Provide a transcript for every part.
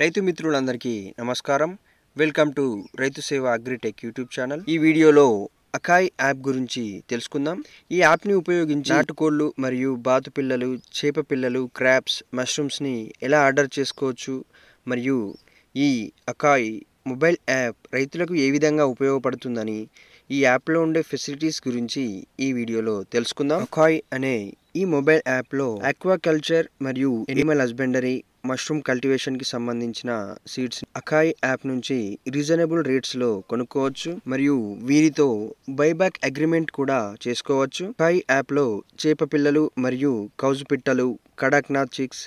రైతు మిత్రులందరికీ నమస్కారం వెల్కమ్ టు రైతు సేవ అగ్రిటెక్ యూట్యూబ్ ఛానల్ ఈ వీడియోలో అకాయ్ యాప్ గురించి తెలుసుకుందాం ఈ యాప్ని ఉపయోగించి నాటుకోళ్ళు మరియు బాతు పిల్లలు చేప పిల్లలు క్రాప్స్ మష్రూమ్స్ని ఎలా ఆర్డర్ చేసుకోవచ్చు మరియు ఈ అకాయ్ మొబైల్ యాప్ రైతులకు ఏ విధంగా ఉపయోగపడుతుందని ఈ యాప్లో ఉండే ఫెసిలిటీస్ గురించి ఈ వీడియోలో తెలుసుకుందాం అకాయ్ అనే ఈ మొబైల్ యాప్లో అక్వాకల్చర్ మరియు ఎనిమల్ హస్బెండరీ మష్రూమ్ కల్టివేషన్కి సంబంధించిన సీడ్స్ అకాయ్ యాప్ నుంచి రీజనబుల్ రేట్స్లో కొనుక్కోవచ్చు మరియు వీరితో బైబ్యాక్ అగ్రిమెంట్ కూడా చేసుకోవచ్చు అకాయ్ యాప్లో చేప పిల్లలు మరియు కౌజు పిట్టలు కడక్నాథ్ చిక్స్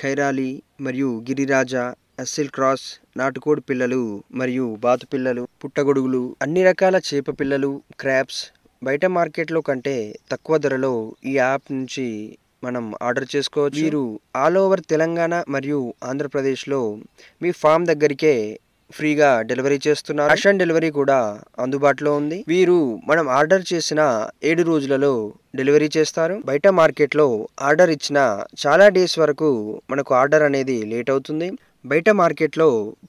ఖైరాలి మరియు గిరిరాజా అస్సిల్ క్రాస్ నాటుకోడి పిల్లలు మరియు బాతు పిల్లలు పుట్టగొడుగులు అన్ని రకాల చేప పిల్లలు క్రాప్స్ బయట మార్కెట్లో కంటే తక్కువ ధరలో ఈ యాప్ నుంచి మనం ఆర్డర్ చేసుకోవచ్చు మీరు ఆల్ ఓవర్ తెలంగాణ మరియు ఆంధ్రప్రదేశ్లో మీ ఫామ్ దగ్గరికే ఫ్రీగా డెలివరీ చేస్తున్నారు క్యాష్ ఆన్ డెలివరీ కూడా అందుబాటులో ఉంది వీరు మనం ఆర్డర్ చేసిన ఏడు రోజులలో డెలివరీ చేస్తారు బయట మార్కెట్లో ఆర్డర్ ఇచ్చిన చాలా డేస్ వరకు మనకు ఆర్డర్ అనేది లేట్ అవుతుంది బయట మార్కెట్లో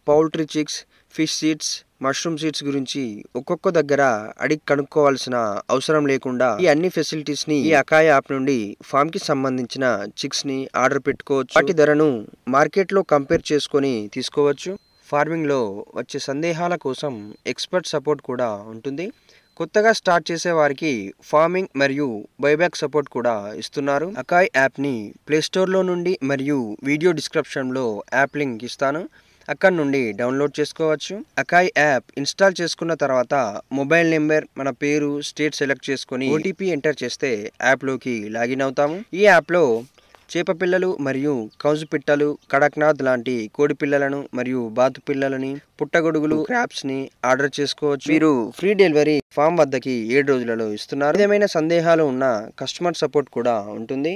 poultry chicks fish seeds mushroom seeds గురించి ఒక్కొక్క దగ్గర అడిగి కనుక్కోవాల్సిన అవసరం లేకుండా ఈ అన్ని ఫెసిలిటీస్ ని ఈ అకాయ యాప్ నుండి ఫామ్ కి సంబంధించిన చిక్స్ ని ఆర్డర్ పెట్టుకోవచ్చు వాటి ధరను మార్కెట్ లో కంపేర్ చేసుకొని తీసుకోవచ్చు ఫార్మింగ్ లో వచ్చే సందేహాల కోసం ఎక్స్పర్ట్ సపోర్ట్ కూడా ఉంటుంది కొత్తగా స్టార్ట్ చేసే వారికి ఫార్మింగ్ మరియు బైబ్యాక్ సపోర్ట్ కూడా ఇస్తున్నారు అకాయ్ యాప్ని లో నుండి మరియు వీడియో డిస్క్రిప్షన్లో యాప్ లింక్ ఇస్తాను అక్కడ నుండి డౌన్లోడ్ చేసుకోవచ్చు అకాయ్ యాప్ ఇన్స్టాల్ చేసుకున్న తర్వాత మొబైల్ నెంబర్ మన పేరు స్టేట్ సెలెక్ట్ చేసుకుని ఓటీపీ ఎంటర్ చేస్తే యాప్లోకి లాగిన్ అవుతాము ఈ యాప్లో చేప పిల్లలు మరియు కౌజు పిట్టలు కడక్నాథ్ లాంటి కోడి పిల్లలను మరియు బాతు పిల్లలని పుట్టగొడుగులు క్రాప్స్ ని ఆర్డర్ చేసుకోవచ్చు మీరు ఫ్రీ డెలివరీ ఫామ్ వద్దకి ఏడు రోజులలో ఇస్తున్నారు ఏమైనా సందేహాలు ఉన్న కస్టమర్ సపోర్ట్ కూడా ఉంటుంది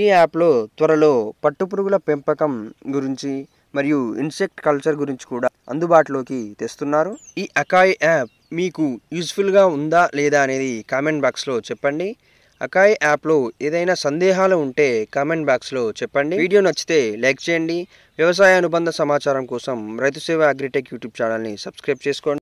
ఈ యాప్లో త్వరలో పట్టుపురుగుల పెంపకం గురించి మరియు ఇన్సెక్ట్ కల్చర్ గురించి కూడా అందుబాటులోకి తెస్తున్నారు ఈ అకాయ్ యాప్ మీకు యూస్ఫుల్గా ఉందా లేదా అనేది కామెంట్ బాక్స్లో చెప్పండి అకాయ్ యాప్లో ఏదైనా సందేహాలు ఉంటే కామెంట్ బాక్స్లో చెప్పండి వీడియో నచ్చితే లైక్ చేయండి వ్యవసాయ అనుబంధ సమాచారం కోసం రైతు సేవ అగ్రిటెక్ యూట్యూబ్ ఛానల్ని సబ్స్క్రైబ్ చేసుకోండి